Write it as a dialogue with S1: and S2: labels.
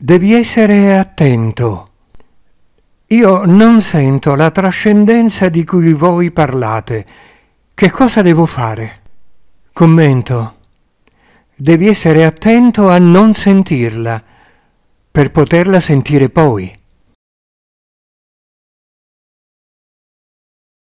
S1: devi essere attento. Io non sento la trascendenza di cui voi parlate. Che cosa devo fare? Commento. Devi essere attento a non sentirla, per poterla sentire poi.